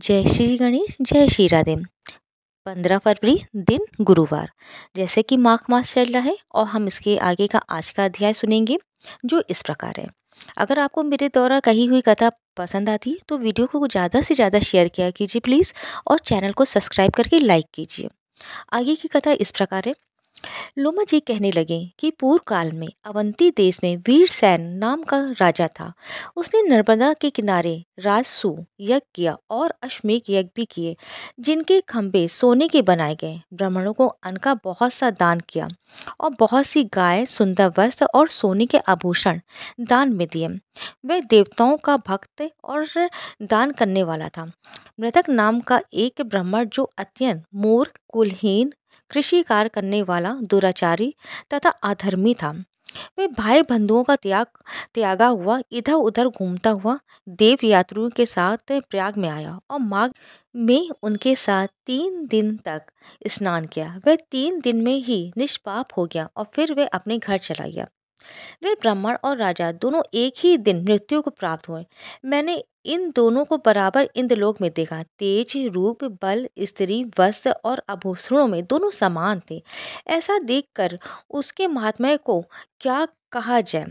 जय श्री गणेश जय श्री राधे पंद्रह फरवरी दिन गुरुवार जैसे कि माघ मास चल रहा है और हम इसके आगे का आज का अध्याय सुनेंगे जो इस प्रकार है अगर आपको मेरे द्वारा कही हुई कथा पसंद आती है तो वीडियो को ज़्यादा से ज़्यादा शेयर किया कीजिए प्लीज़ और चैनल को सब्सक्राइब करके लाइक कीजिए आगे की कथा इस प्रकार है लोमा जी कहने लगे कि पूर्व काल में अवंती देश में वीर सैन नाम का राजा था उसने नर्मदा के किनारे राजसु यज्ञ किया और अश्मेक यज्ञ भी किए जिनके खम्भे सोने के बनाए गए ब्राह्मणों को अन्न का बहुत सा दान किया और बहुत सी गाय सुंदर वस्त्र और सोने के आभूषण दान में दिए वह देवताओं का भक्त और दान करने वाला था मृतक नाम का एक ब्राह्मण जो अत्यंत मूर्ख कुलहीन कृषि कार्य करने वाला दुराचारी तथा अधर्मी था वे भाई बंधुओं का त्याग त्यागा हुआ इधर उधर घूमता हुआ देव यात्रियों के साथ प्रयाग में आया और माघ में उनके साथ तीन दिन तक स्नान किया वह तीन दिन में ही निष्पाप हो गया और फिर वे अपने घर चला गया वे ब्राह्मण और राजा दोनों एक ही दिन मृत्यु को प्राप्त हुए मैंने इन दोनों को बराबर इंद्रलोक में देखा तेज रूप बल स्त्री वस्त्र और आभूषणों में दोनों समान थे ऐसा देखकर उसके महात्मा को क्या कहा जाए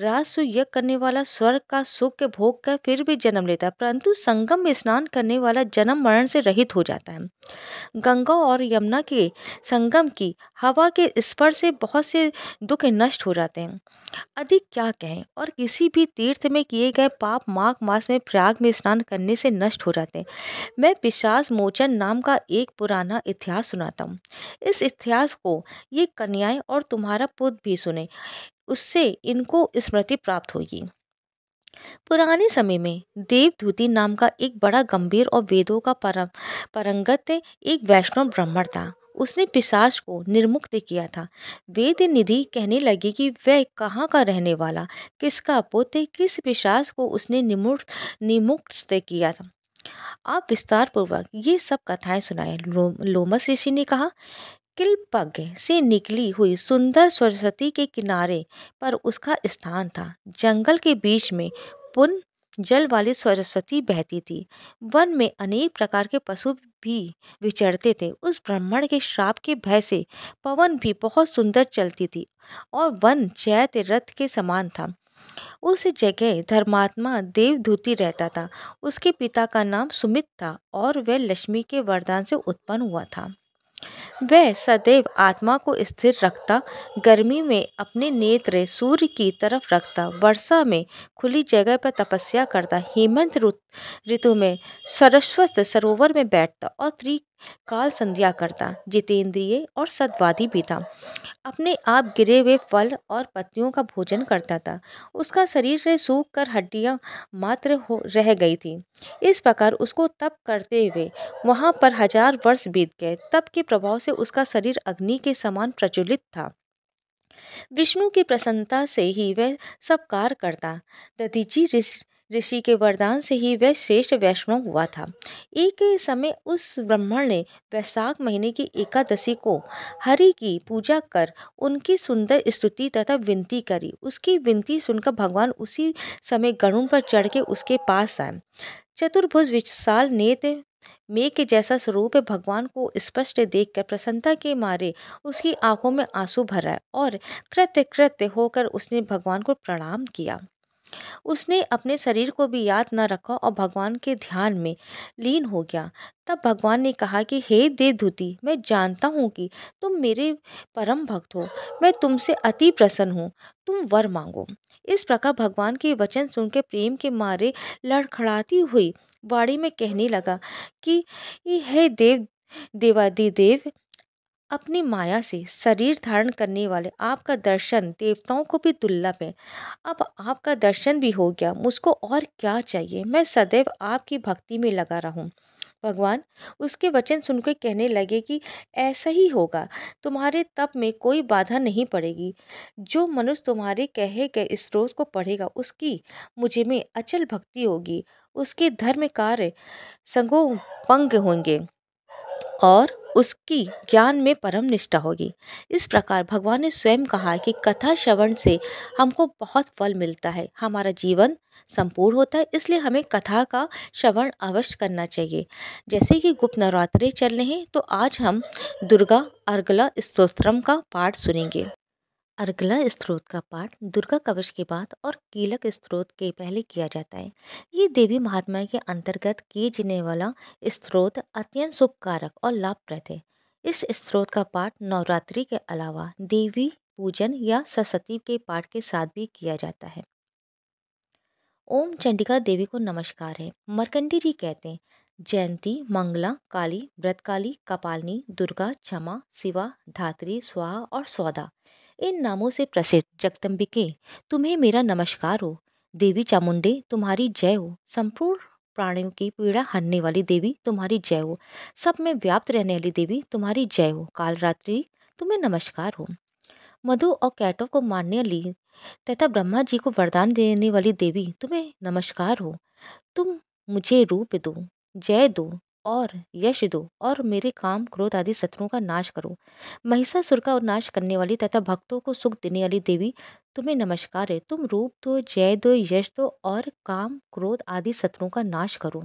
राजसु यज्ञ करने वाला स्वर्ग का सुख भोग कर फिर भी जन्म लेता है परंतु संगम में स्नान करने वाला जन्म मरण से रहित हो जाता है गंगा और यमुना के संगम की हवा के स्पर्श से बहुत से दुख नष्ट हो जाते हैं अधिक क्या कहें और किसी भी तीर्थ में किए गए पाप माघ मास में प्रयाग में स्नान करने से नष्ट हो जाते हैं मैं पिशाच मोचन नाम का एक पुराना इतिहास सुनाता हूँ इस इतिहास को ये कन्याएं और तुम्हारा पुत्र भी सुने उससे इनको स्मृति प्राप्त होगी पुराने समय में देवधूति नाम का एक बड़ा गंभीर और वेदों का परम परंगत एक वैष्णव ब्राह्मण था उसने पिशाच को निर्मुक्त किया था वेद निधि कहने लगी कि वह कहाँ का रहने वाला किसका पोते किस पिशाच को उसने निमुक्त निमुक्त किया था आप विस्तार पूर्वक ये सब कथाएं सुनाए लो, लोमस ऋषि ने कहा किल्पज्ञ से निकली हुई सुंदर सरस्वती के किनारे पर उसका स्थान था जंगल के बीच में पुन जल वाली सरस्वती बहती थी वन में अनेक प्रकार के पशु भी विचरते थे उस ब्राह्मण के श्राप के भय से पवन भी बहुत सुंदर चलती थी और वन चैत रथ के समान था उस जगह धर्मात्मा देवधूति रहता था उसके पिता का नाम सुमित था और वह लक्ष्मी के वरदान से उत्पन्न हुआ था वह सदैव आत्मा को स्थिर रखता गर्मी में अपने नेत्र सूर्य की तरफ रखता वर्षा में खुली जगह पर तपस्या करता हेमंत ऋतु में सरस्वत सरोवर में बैठता और त्रिक काल संध्या करता जितेंद्रिय और सद्वादी भी था अपने आप गिरे हुए फल और पत्तियों का भोजन करता था उसका शरीर से सूख कर हड्डियाँ मात्र हो रह गई थी इस प्रकार उसको तप करते हुए वहाँ पर हजार वर्ष बीत गए तप के प्रभाव से उसका शरीर अग्नि के समान प्रज्वलित था विष्णु की प्रसन्नता से ही वह सब कार्य करता दधीची ऋषि ऋषि के वरदान से ही वह श्रेष्ठ वैष्णव हुआ था एक समय उस ब्राह्मण ने वैशाख महीने की एकादशी को हरि की पूजा कर उनकी सुंदर स्तुति तथा विनती करी उसकी विनती सुनकर भगवान उसी समय गरुण पर चढ़ के उसके पास आए चतुर्भुज विशाल नेत मेघ के जैसा स्वरूप भगवान को स्पष्ट देखकर प्रसन्नता के मारे उसकी आंखों में आंसू भराए और कृत्य कृत्य होकर उसने भगवान को प्रणाम किया उसने अपने शरीर को भी याद न रखा और भगवान के ध्यान में लीन हो गया तब भगवान ने कहा कि हे देवधुति मैं जानता हूँ कि तुम मेरे परम भक्त हो मैं तुमसे अति प्रसन्न हूँ तुम वर मांगो इस प्रकार भगवान के वचन सुनकर प्रेम के मारे लड़खड़ाती हुई वाणी में कहने लगा कि हे देव देवादिदेव अपनी माया से शरीर धारण करने वाले आपका दर्शन देवताओं को भी दुर्लभ है अब आपका दर्शन भी हो गया मुझको और क्या चाहिए मैं सदैव आपकी भक्ति में लगा रहूं भगवान उसके वचन सुनकर कहने लगे कि ऐसा ही होगा तुम्हारे तप में कोई बाधा नहीं पड़ेगी जो मनुष्य तुम्हारे कहे गए स्रोत को पढ़ेगा उसकी मुझे में अचल भक्ति होगी उसके धर्म कार्य संगोपंग होंगे और उसकी ज्ञान में परम निष्ठा होगी इस प्रकार भगवान ने स्वयं कहा कि कथा श्रवण से हमको बहुत फल मिलता है हमारा जीवन संपूर्ण होता है इसलिए हमें कथा का श्रवण अवश्य करना चाहिए जैसे कि गुप्त नवरात्रे चल रहे हैं तो आज हम दुर्गा अर्गला स्तोत्रम का पाठ सुनेंगे अर्गला स्त्रोत का पाठ दुर्गा कवच के बाद और कीलक स्त्रोत के पहले किया जाता है ये देवी महात्मा के अंतर्गत किए जाने वाला स्त्रोत अत्यंत शुभकारक और लाभप्रद है इस स्त्रोत का पाठ नवरात्रि के अलावा देवी पूजन या सरस्वती के पाठ के साथ भी किया जाता है ओम चंडिका देवी को नमस्कार है मरकंडी जी कहते हैं जयंती मंगला काली व्रतकाली कपालनी दुर्गा क्षमा शिवा धात्री स्वाहा और सौदा इन नामों से प्रसिद्ध जगदम्बिके तुम्हें मेरा नमस्कार हो देवी चामुंडे तुम्हारी जय हो संपूर्ण प्राणियों की पीड़ा हरने वाली देवी तुम्हारी जय हो सब में व्याप्त रहने वाली देवी तुम्हारी जय हो कालरात्रि तुम्हें नमस्कार हो मधु और कैटो को मारने वाली तथा ब्रह्मा जी को वरदान देने वाली देवी तुम्हें नमस्कार हो तुम मुझे रूप दो जय दो और यश दो और मेरे काम क्रोध आदि शत्रुओं का नाश करो महिषासुर का नाश करने वाली तथा भक्तों को सुख देने वाली देवी तुम्हें नमस्कार है तुम रूप दो जय दो यश दो और काम क्रोध आदि शत्रुओं का नाश करो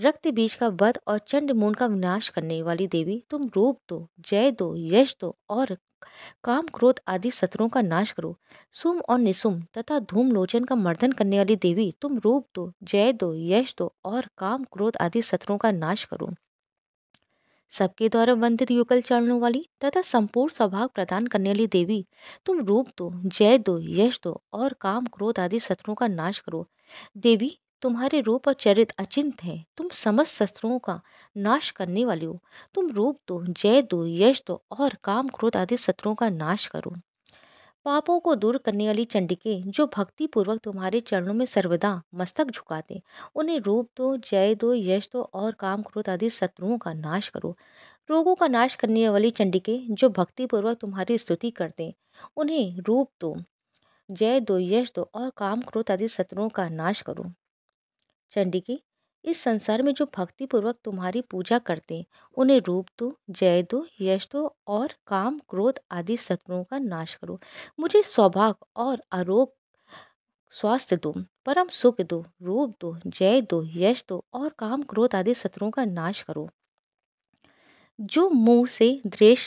रक्त बीज का वध और चंड मून का विनाश करने वाली देवी तुम रूप दो जय दो यश दो और काम क्रोध आदि सत्रों का नाश करो सुम और निसुम तथा धूम लोचन का मर्दन करने वाली देवी तुम रूप दो जय दो यश दो और काम क्रोध आदि सत्रों का नाश करो सबके द्वारा वंदित युगल चरणों वाली तथा संपूर्ण सौभाग्य प्रदान करने वाली देवी तुम रूप दो जय दो यश दो और काम क्रोध आदि सत्रों का नाश करो देवी तुम्हारे रूप और चरित अचिंत हैं तुम समस्त शस्त्रों का नाश करने वाले हो तुम रूप दो जय दो यश दो और काम क्रोध आदि शत्रुओं का नाश करो पापों को दूर करने वाली चंडिके जो भक्तिपूर्वक तुम्हारे चरणों में सर्वदा मस्तक झुकाते उन्हें रूप दो जय दो यश दो और काम क्रोध आदि शत्रुओं का नाश करो रोगों का नाश करने वाली चंडिके जो भक्तिपूर्वक तुम्हारी स्तुति करते उन्हें रूप दो जय दो यश दो और काम क्रोध आदि शत्रुओं का नाश करो चंडी की इस संसार में जो भक्तिपूर्वक तुम्हारी पूजा करते उन्हें रूप दो जय दो यश दो और काम क्रोध आदि शत्रुओं का नाश करो मुझे सौभाग्य और आरोग्य स्वास्थ्य दो परम सुख दो रूप दो जय दो यश दो और काम क्रोध आदि शत्रुओं का नाश करो जो मुँह से द्वेष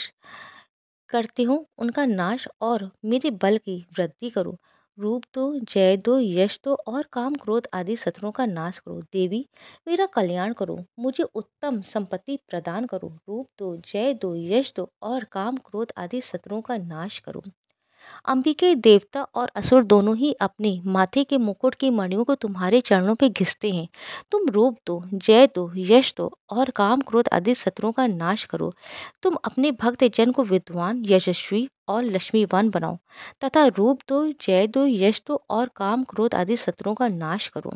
करते हो उनका नाश और मेरे बल की वृद्धि करो रूप दो जय दो यश दो और काम क्रोध आदि सत्रों का नाश करो देवी मेरा कल्याण करो मुझे उत्तम संपत्ति प्रदान करो रूप दो जय दो यश दो और काम क्रोध आदि सत्रों का नाश करो अंबिके देवता और असुर दोनों ही अपने माथे के मुकुट की मणियों को तुम्हारे चरणों पर घिसते हैं तुम रूप दो जय दो यश दो और काम क्रोध आदि शत्रुओं का नाश करो तुम अपने भक्त जन को विद्वान यशस्वी और लक्ष्मीवान बनाओ तथा रूप दो जय दो यश दो और काम क्रोध आदि शत्रुओं का नाश करो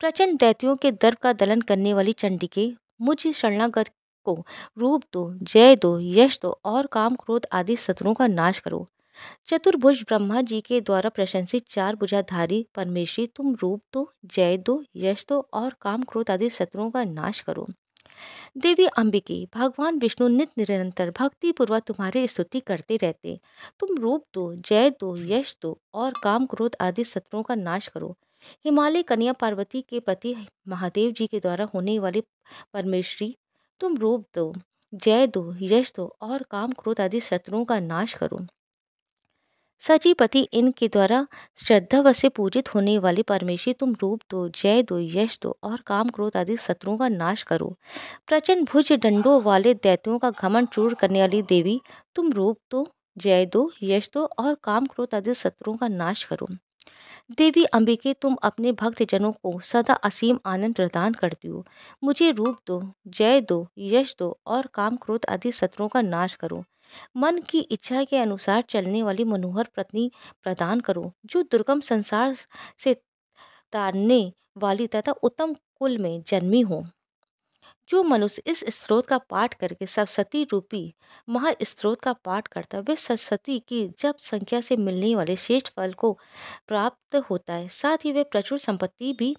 प्रचंड दैत्यों के दर्द का दलन करने वाली चंडिके मुझ शरणागत को रूप दो जय दो यश दो और काम क्रोध आदि शत्रुओं का नाश करो चतुर्भुज ब्रह्मा जी के द्वारा प्रशंसित चार भुजाधारी परमेश्वरी तुम रूप दो जय दो यश दो और काम क्रोध आदि शत्रुओं का नाश करो देवी अंबिकी भगवान विष्णु नित निरंतर भक्ति पूर्वक तुम्हारी स्तुति करते रहते तुम रूप दो जय दो यश दो और काम क्रोध आदि शत्रुओं का नाश करो हिमालय कन्या पार्वती के पति महादेव जी के द्वारा होने वाली परमेश्वरी तुम रूप दो जय दो यश दो और काम क्रोध आदि शत्रुओं का नाश करो सची पति इनके द्वारा श्रद्धा से पूजित होने वाले परमेश्वर तुम रूप दो जय दो यश दो और काम क्रोध आदि शत्रुओं का नाश करो प्रचंड भुज डंडों वाले दैत्यों का घमन चूर करने वाली देवी तुम रूप दो जय दो यश दो और काम क्रोध आदि शत्रुओं का नाश करो देवी अंबिके तुम अपने भक्तजनों को सदा असीम आनंद प्रदान करती हो मुझे रूप दो जय दो यश दो और काम क्रोध आदि शत्रुओं का नाश करो मन की इच्छा के अनुसार चलने वाली मनोहर पत्नी प्रदान करो जो दुर्गम संसार से तारने वाली तथा उत्तम कुल में जन्मी हो जो मनुष्य इस स्रोत का पाठ करके सरस्वती रूपी महास्त्रोत का पाठ करता है वह सरस्वती की जब संख्या से मिलने वाले श्रेष्ठ फल को प्राप्त होता है साथ ही वह प्रचुर संपत्ति भी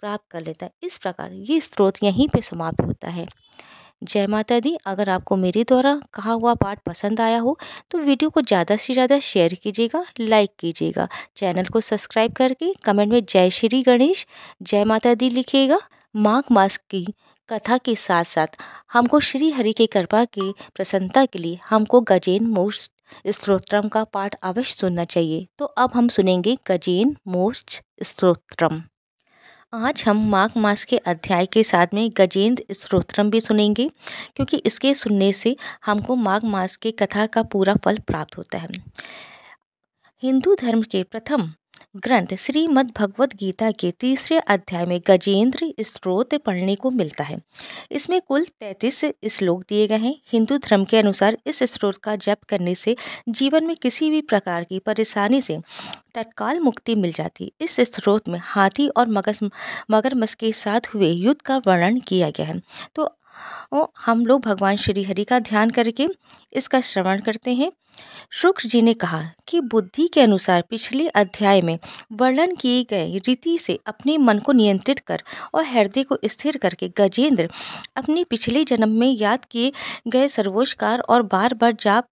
प्राप्त कर लेता है इस प्रकार ये स्रोत यहीं पे समाप्त होता है जय माता दी अगर आपको मेरे द्वारा कहा हुआ पाठ पसंद आया हो तो वीडियो को ज़्यादा से ज़्यादा शेयर कीजिएगा लाइक कीजिएगा चैनल को सब्सक्राइब करके कमेंट में जय श्री गणेश जय माता दी लिखिएगा माघ मास की कथा के साथ साथ हमको श्री हरि के कृपा की प्रसन्नता के लिए हमको गजेन मोक्ष स्त्रोत्रम का पाठ अवश्य सुनना चाहिए तो अब हम सुनेंगे गजेन मोक्ष स्त्रोत्रम आज हम माघ मास के अध्याय के साथ में गजेंद्र स्त्रोत्रम भी सुनेंगे क्योंकि इसके सुनने से हमको माघ मास के कथा का पूरा फल प्राप्त होता है हिंदू धर्म के प्रथम ग्रंथ श्रीमद् भगवद गीता के तीसरे अध्याय में गजेंद्र स्त्रोत पढ़ने को मिलता है इसमें कुल तैंतीस श्लोक दिए गए हैं हिंदू धर्म के अनुसार इस स्त्रोत का जप करने से जीवन में किसी भी प्रकार की परेशानी से तत्काल मुक्ति मिल जाती इस स्त्रोत में हाथी और मगस मगरमस के साथ हुए युद्ध का वर्णन किया गया है तो और हम लोग भगवान श्री हरि का ध्यान करके इसका श्रवण करते हैं शुक्र जी ने कहा कि बुद्धि के अनुसार पिछले अध्याय में वर्णन किए गए रीति से अपने मन को नियंत्रित कर और हृदय को स्थिर करके गजेंद्र अपने पिछले जन्म में याद किए गए सर्वोच्चकार और बार बार जाप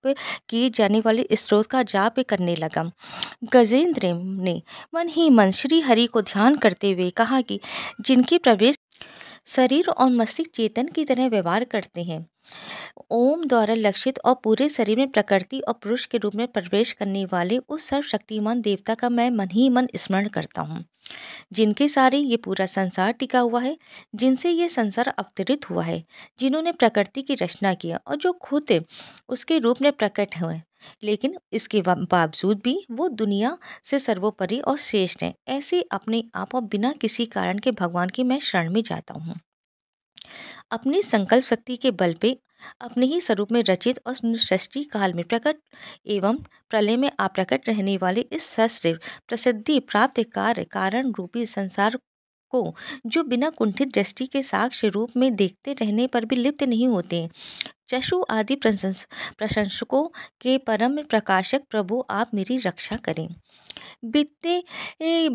किए जाने वाले स्रोत का जाप करने लगा गजेंद्र ने मन ही मन श्री हरि को ध्यान करते हुए कहा कि जिनके प्रवेश शरीर और मस्तिष्क चेतन की तरह व्यवहार करते हैं ओम द्वारा लक्षित और पूरे शरीर में प्रकृति और पुरुष के रूप में प्रवेश करने वाले उस सर्वशक्तिमान देवता का मैं मन ही मन स्मरण करता हूँ जिनके सारे ये पूरा संसार टिका हुआ है जिनसे ये संसार अवतरित हुआ है जिन्होंने प्रकृति की रचना किया और जो खुद उसके रूप में प्रकट हुए लेकिन इसके बावजूद भी वो दुनिया से सर्वोपरि और श्रेष्ठ हैं ऐसे अपने आप और बिना किसी कारण के भगवान की मैं शरण में जाता हूँ अपनी संकल्प शक्ति के बल पे अपने ही स्वरूप में रचित और सृष्टि काल में प्रकट एवं प्रलय में अप्रकट रहने वाले इस सस्त्र प्रसिद्धि प्राप्त कार्य कारण रूपी संसार को जो बिना कुंठित दृष्टि के साक्ष्य रूप में देखते रहने पर भी लिप्त नहीं होते चशु आदि प्रशंस प्रशंसकों के परम प्रकाशक प्रभु आप मेरी रक्षा करें बीतते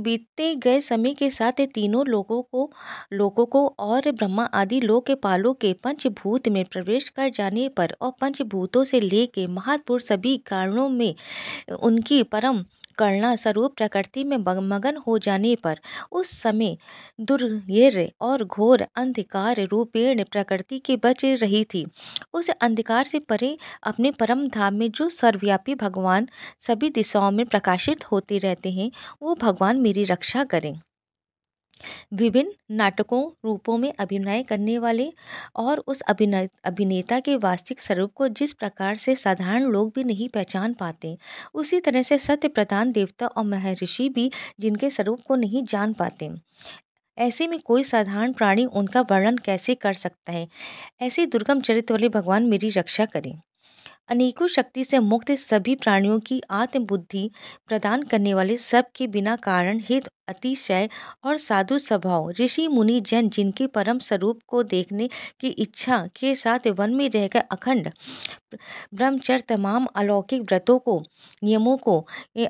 बीतते गए समय के साथ तीनों लोगों को लोगों को और ब्रह्मा आदि लोक के पालों के पंचभूत में प्रवेश कर जाने पर और पंचभूतों से लेके महापुरुष सभी कारणों में उनकी परम करना स्वरूप प्रकृति में मगन हो जाने पर उस समय दुर्घेर और घोर अंधकार रूपेण प्रकृति के बच रही थी उस अंधकार से परे अपने परम धाम में जो सर्वव्यापी भगवान सभी दिशाओं में प्रकाशित होते रहते हैं वो भगवान मेरी रक्षा करें विभिन्न नाटकों रूपों में अभिनय करने वाले और उस अभिनय अभिनेता के वास्तविक स्वरूप को जिस प्रकार से साधारण लोग भी नहीं पहचान पाते उसी तरह से सत्य प्रधान देवता और महर्षि भी जिनके स्वरूप को नहीं जान पाते ऐसे में कोई साधारण प्राणी उनका वर्णन कैसे कर सकता है ऐसे दुर्गम चरित्र वाले भगवान मेरी रक्षा करें अनेकों शक्ति से मुक्त सभी प्राणियों की आत्मबुद्धि प्रदान करने वाले सब के बिना कारण हित अतिशय और साधु स्वभाव ऋषि मुनि जन जिनके परम स्वरूप को देखने की इच्छा के साथ वन में रहकर अखंड ब्रह्मचर तमाम अलौकिक व्रतों को नियमों को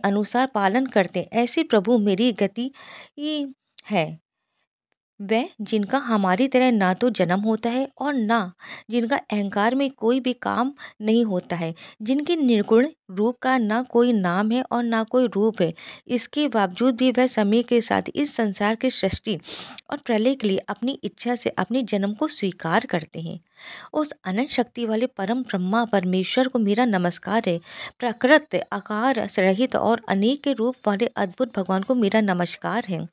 अनुसार पालन करते ऐसे प्रभु मेरी गति है वह जिनका हमारी तरह ना तो जन्म होता है और ना जिनका अहंकार में कोई भी काम नहीं होता है जिनके निर्गुण रूप का ना कोई नाम है और ना कोई रूप है इसके बावजूद भी वह समय के साथ इस संसार की सृष्टि और प्रलय के लिए अपनी इच्छा से अपने जन्म को स्वीकार करते हैं उस अनंत शक्ति वाले परम ब्रह्मा परमेश्वर को मेरा नमस्कार है प्रकृत आकार रहित और अनेक रूप वाले अद्भुत भगवान को मेरा नमस्कार है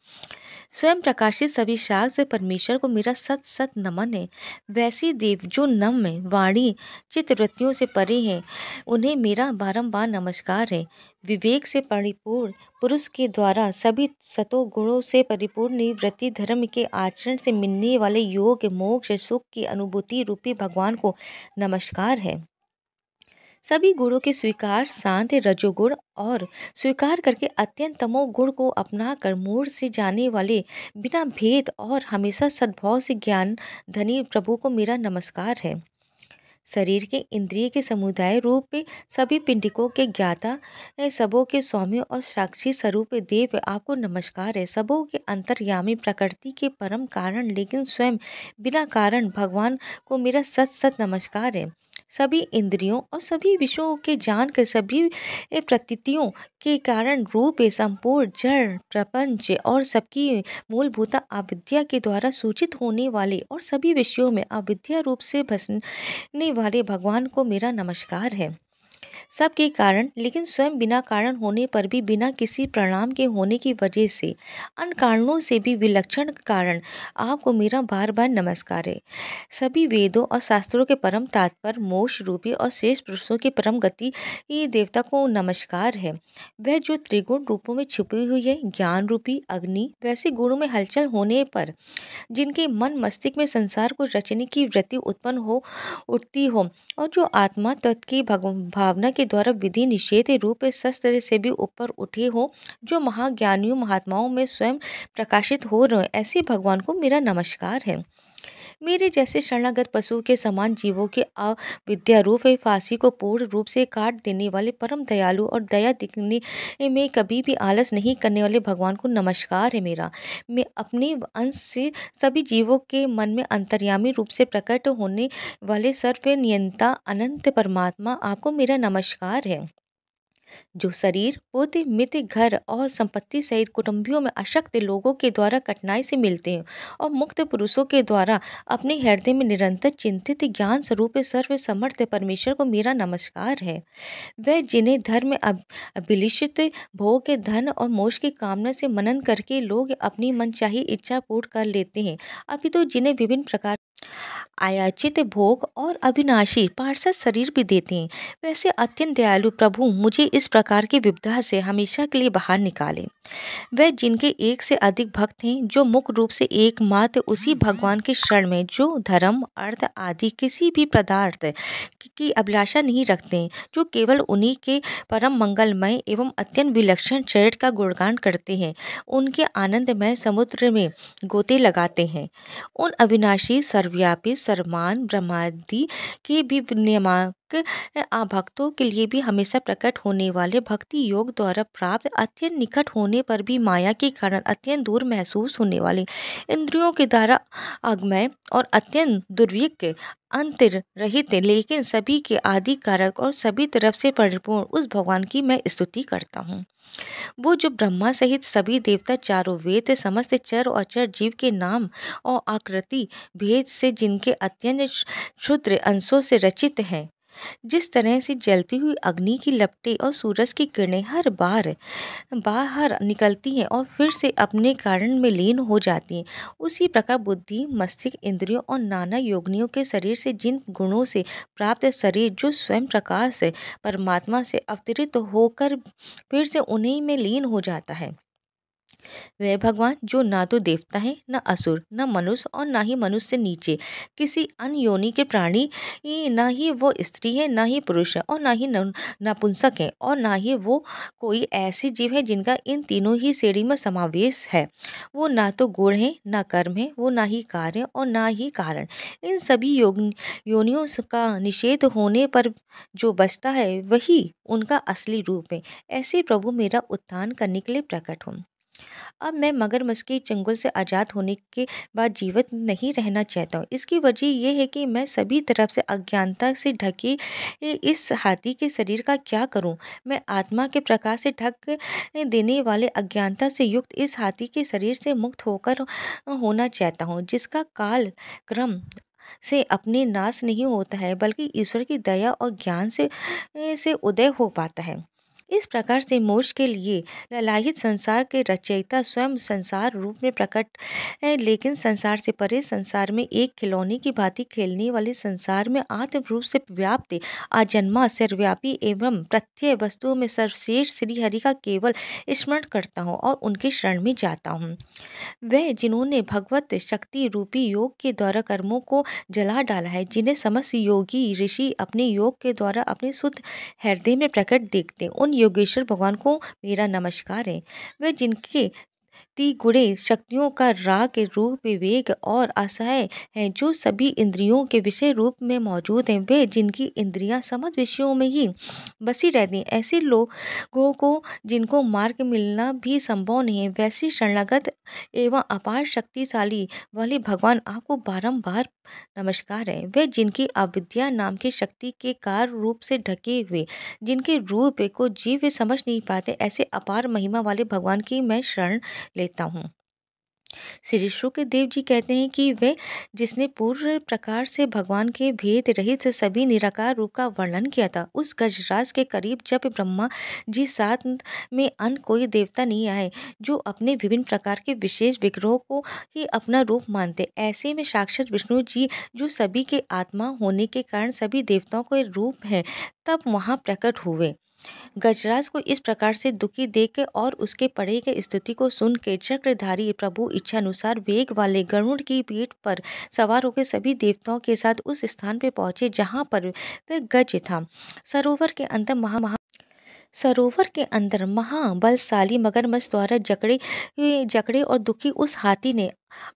स्वयं प्रकाशित सभी शाख से परमेश्वर को मेरा सत सत नमन है वैसी देव जो नम वाणी चित्तवृत्तियों से परे हैं उन्हें मेरा बारंबार नमस्कार है विवेक से परिपूर्ण पुरुष के द्वारा सभी सतो गुणों से परिपूर्ण निवृत्ति धर्म के आचरण से मिलने वाले योग मोक्ष सुख की अनुभूति रूपी भगवान को नमस्कार है सभी गुणों के स्वीकार शांत रजोगुण और स्वीकार करके अत्यंत तमो गुण को अपना कर मूर से जाने वाले बिना भेद और हमेशा सद्भाव से ज्ञान धनी प्रभु को मेरा नमस्कार है शरीर के इंद्रिय के समुदाय रूप सभी पिंडिकों के ज्ञाता सबों के स्वामी और साक्षी स्वरूप देव आपको नमस्कार है सबों के अंतर्यामी प्रकृति के परम कारण लेकिन स्वयं बिना कारण भगवान को मेरा सत सत नमस्कार है सभी इंद्रियों और सभी विषयों के जान कर सभी प्रतीतियों के कारण रूप संपूर्ण जड़ प्रपंच और सबकी मूलभूत अविद्या के द्वारा सूचित होने वाले और सभी विषयों में अविद्या रूप से भसने वाले भगवान को मेरा नमस्कार है सब के कारण लेकिन स्वयं बिना कारण होने पर भी बिना किसी प्रणाम के होने की वजह से अन्य कारणों से भी विलक्षण कारण आपको मेरा बार बार नमस्कार है सभी वेदों और शास्त्रों के परम तात्पर्य मोक्ष रूपी और शेष पुरुषों की परम गति ये देवता को नमस्कार है वह जो त्रिगुण रूपों में छिपी हुई है ज्ञान रूपी अग्नि वैसे गुणों में हलचल होने पर जिनके मन मस्तिष्क में संसार को रचने की वृत्ति उत्पन्न हो उठती हो और जो आत्मा तत्व की भगवान भावना के द्वारा विधि निषेध रूप शस्त्र से भी ऊपर उठे हो जो महाज्ञानियों महात्माओं में स्वयं प्रकाशित हो रहे ऐसे भगवान को मेरा नमस्कार है मेरे जैसे शरणागत पशु के समान जीवों के अविद्यारूप फांसी को पूर्ण रूप से काट देने वाले परम दयालु और दया दिखने में कभी भी आलस नहीं करने वाले भगवान को नमस्कार है मेरा मैं अपने अंश से सभी जीवों के मन में अंतर्यामी रूप से प्रकट होने वाले सर्व नियंता अनंत परमात्मा आपको मेरा नमस्कार है जो शरीर पोते मित्र घर और संपत्ति सहित कुटुंबियों में अशक्त लोगों के द्वारा कठिनाई से मिलते हैं और मुक्त पुरुषों के द्वारा अपने हृदय में निरंतर चिंतित ज्ञान स्वरूप सर्व समर्थ परमेश्वर को मेरा नमस्कार है वह जिन्हें धर्म अभिलिषित भोग के धन और मोक्ष की कामना से मनन करके लोग अपनी मनचाही इच्छा पूर्ण कर लेते हैं अभी तो जिन्हें विभिन्न प्रकार आयाचित भोग और अविनाशी पार्षद शरीर भी देते हैं वैसे अत्यंत दयालु प्रभु मुझे इस प्रकार की विविधा से हमेशा के लिए बाहर निकाले वह जिनके एक से अधिक भक्त हैं जो मुख्य रूप से एकमात्र उसी भगवान के शरण में जो धर्म अर्थ आदि किसी भी पदार्थ की अभिलाषा नहीं रखते जो केवल उन्हीं के परम मंगलमय एवं अत्यंत विलक्षण चरित का गुणगान करते हैं उनके आनंदमय समुद्र में गोते लगाते हैं उन अविनाशी सर्व सर्वव्यापी सर्मान ब्रह्मादि की भी नियमा भक्तों के लिए भी हमेशा प्रकट होने वाले भक्ति योग द्वारा प्राप्त अत्यंत निकट होने पर भी माया के कारण अत्यंत दूर महसूस होने वाले इंद्रियों के द्वारा अगमय और अत्यंत दुर्विक अंतर रहित लेकिन सभी के आदि कारक और सभी तरफ से परिपूर्ण उस भगवान की मैं स्तुति करता हूँ वो जो ब्रह्मा सहित सभी देवता चारों वेद समस्त चर और चर जीव के नाम और आकृति भेद से जिनके अत्यंत क्षुद्र अंशों से रचित हैं जिस तरह से जलती हुई अग्नि की लपटें और सूरज की किरणें हर बार बाहर निकलती हैं और फिर से अपने कारण में लीन हो जाती हैं उसी प्रकार बुद्धि मस्तिष्क इंद्रियों और नाना योगनियों के शरीर से जिन गुणों से प्राप्त शरीर जो स्वयं प्रकाश परमात्मा से अवतरित होकर फिर से उन्हीं में लीन हो जाता है वह भगवान जो ना तो देवता है ना असुर न मनुष्य और ना ही मनुष्य से नीचे किसी अन्य योनि के प्राणी ना ही वो स्त्री है ना ही पुरुष है और ना ही नपुंसक है और ना ही वो कोई ऐसी जीव है जिनका इन तीनों ही श्रेणी में समावेश है वो ना तो गुण है ना कर्म है वो ना ही कार्य और ना ही कारण इन सभी योग योनियों का निषेध होने पर जो बचता है वही उनका असली रूप है ऐसे प्रभु मेरा उत्थान करने के लिए प्रकट हों अब मैं मगरमच्छ के चंगुल से आज़ाद होने के बाद जीवित नहीं रहना चाहता हूँ इसकी वजह यह है कि मैं सभी तरफ से अज्ञानता से ढकी इस हाथी के शरीर का क्या करूँ मैं आत्मा के प्रकाश से ढक देने वाले अज्ञानता से युक्त इस हाथी के शरीर से मुक्त होकर होना चाहता हूँ जिसका काल क्रम से अपने नाश नहीं होता है बल्कि ईश्वर की दया और ज्ञान से से उदय हो पाता है इस प्रकार से मोक्ष के लिए ललाहित संसार के रचयिता स्वयं संसार रूप में प्रकट है लेकिन संसार से परे संसार में एक खिलौने की भांति खेलने वाले संसार में आत्म रूप से व्याप्त आजन्मा सर्वव्यापी एवं प्रत्यय वस्तुओं में सर्वश्रेष्ठ श्रीहरि का केवल स्मरण करता हूँ और उनके शरण में जाता हूँ वह जिन्होंने भगवत शक्ति रूपी योग के द्वारा कर्मों को जला डाला है जिन्हें समस्त योगी ऋषि अपने योग के द्वारा अपने शुद्ध हृदय में प्रकट देखते उन योगेश्वर भगवान को मेरा नमस्कार है वे जिनके शक्ति गुणे शक्तियों का राग रूप विवेक और असह है जो सभी इंद्रियों के विषय रूप में मौजूद हैं वे जिनकी इंद्रियां समझ विषयों में ही बसी रहती हैं ऐसे लोगों को जिनको मार्ग मिलना भी संभव नहीं है वैसी शरणागत एवं अपार शक्तिशाली वाले भगवान आपको बारम्बार नमस्कार है वे जिनकी अविद्या नाम की शक्ति के कार रूप से ढके हुए जिनके रूप को जीव समझ नहीं पाते ऐसे अपार महिमा वाले भगवान की मैं शरण लेता हूँ श्री शुक्र जी कहते हैं कि वे जिसने पूर्व प्रकार से भगवान के भेद रहित सभी निराकार रूप का वर्णन किया था उस गजराज के करीब जब ब्रह्मा जी साथ में अन्य कोई देवता नहीं आए जो अपने विभिन्न प्रकार के विशेष विग्रहों को ही अपना रूप मानते ऐसे में साक्षात विष्णु जी जो सभी के आत्मा होने के कारण सभी देवताओं के रूप हैं तब वहाँ प्रकट हुए गजराज को इस प्रकार से दुखी देख और उसके पड़े के स्थिति को सुन के चक्रधारी प्रभु इच्छानुसार वेग वाले गरुड़ की पीठ पर सवार होकर सभी देवताओं के साथ उस स्थान पर पहुंचे जहां पर वह गज था सरोवर के अंदर महा महा सरोवर के अंदर महाबलशाली मगरमच्छ द्वारा जकड़े जकड़े और दुखी उस हाथी ने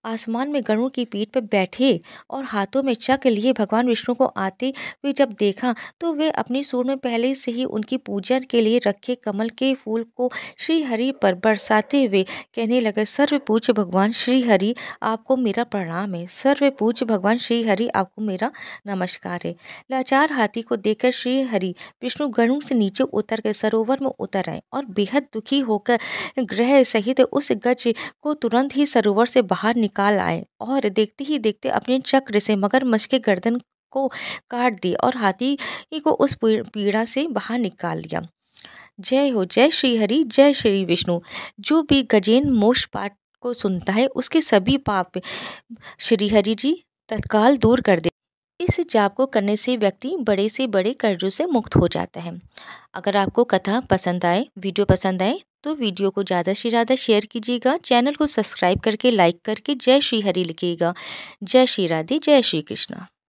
आसमान में गरुड़ की पीठ पर बैठे और हाथों में चक्र लिए भगवान विष्णु को आते हुए जब देखा तो वे अपने सूर में पहले से ही उनकी पूजन के लिए रखे कमल के फूल को श्री हरि पर बरसाते हुए कहने लगे सर्व पूज्य भगवान श्री हरि आपको मेरा प्रणाम है सर्व पूज्य भगवान श्री हरि आपको मेरा नमस्कार है लाचार हाथी को देखकर श्री हरि विष्णु गरुड़ से नीचे उतर कर सरोवर में उतर आए और बेहद दुखी होकर ग्रह सहित उस गज को तुरंत ही सरोवर से बाहर बाहर निकाल आए और देखते ही देखते अपने चक्र से मगरमच्छ के गर्दन को काट दी और हाथी को उस पीड़ा से बाहर निकाल लिया जय हो जय श्री हरि जय श्री विष्णु जो भी गजेन मोक्ष पाठ को सुनता है उसके सभी पाप श्री हरि जी तत्काल दूर कर दे इस जाप को करने से व्यक्ति बड़े से बड़े कर्जों से मुक्त हो जाता है अगर आपको कथा पसंद आए वीडियो पसंद आए तो वीडियो को ज़्यादा से ज़्यादा शेयर कीजिएगा चैनल को सब्सक्राइब करके लाइक करके जय श्री हरि लिखिएगा जय श्री राधे जय श्री कृष्णा